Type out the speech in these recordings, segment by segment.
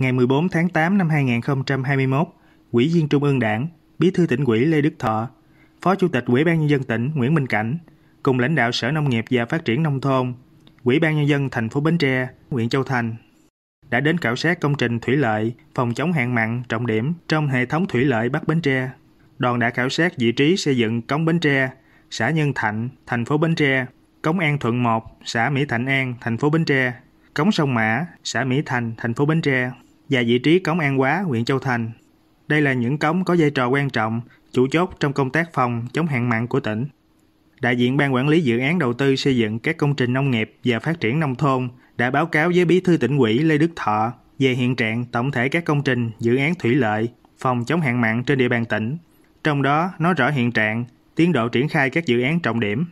ngày 14 tháng 8 năm 2021, quỹ viên Trung ương Đảng, Bí thư tỉnh ủy Lê Đức Thọ, Phó Chủ tịch Ủy ban nhân dân tỉnh Nguyễn Minh Cảnh cùng lãnh đạo Sở Nông nghiệp và Phát triển nông thôn, Ủy ban nhân dân thành phố Bến Tre, huyện Châu Thành đã đến khảo sát công trình thủy lợi phòng chống hạn mặn trọng điểm trong hệ thống thủy lợi Bắc Bến Tre. Đoàn đã khảo sát vị trí xây dựng cống Bến Tre, xã Nhân Thạnh, thành phố Bến Tre, cống An Thuận 1, xã Mỹ Thạnh An, thành phố Bến Tre, cống sông Mã, xã Mỹ Thành, thành phố Bến Tre và vị trí cống An Quá, huyện Châu Thành. Đây là những cống có vai trò quan trọng, chủ chốt trong công tác phòng chống hạn mặn của tỉnh. Đại diện Ban Quản lý Dự án Đầu tư xây dựng các công trình nông nghiệp và phát triển nông thôn đã báo cáo với Bí thư tỉnh ủy Lê Đức Thọ về hiện trạng tổng thể các công trình, dự án thủy lợi, phòng chống hạn mặn trên địa bàn tỉnh. Trong đó, nói rõ hiện trạng, tiến độ triển khai các dự án trọng điểm.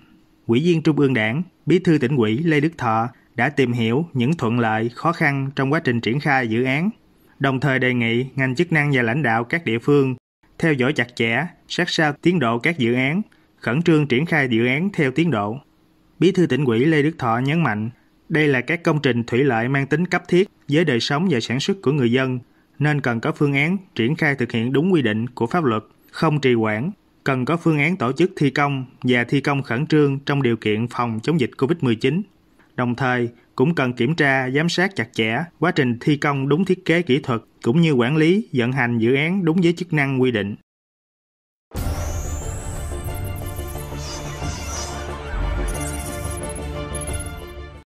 quỹ viên Trung ương Đảng, Bí thư tỉnh ủy Lê Đức Thọ đã tìm hiểu những thuận lợi, khó khăn trong quá trình triển khai dự án đồng thời đề nghị ngành chức năng và lãnh đạo các địa phương theo dõi chặt chẽ, sát sao tiến độ các dự án, khẩn trương triển khai dự án theo tiến độ. Bí thư tỉnh ủy Lê Đức Thọ nhấn mạnh, đây là các công trình thủy lợi mang tính cấp thiết với đời sống và sản xuất của người dân, nên cần có phương án triển khai thực hiện đúng quy định của pháp luật, không trì hoãn, cần có phương án tổ chức thi công và thi công khẩn trương trong điều kiện phòng chống dịch COVID-19. Đồng thời, cũng cần kiểm tra, giám sát chặt chẽ quá trình thi công đúng thiết kế kỹ thuật cũng như quản lý, vận hành dự án đúng với chức năng quy định.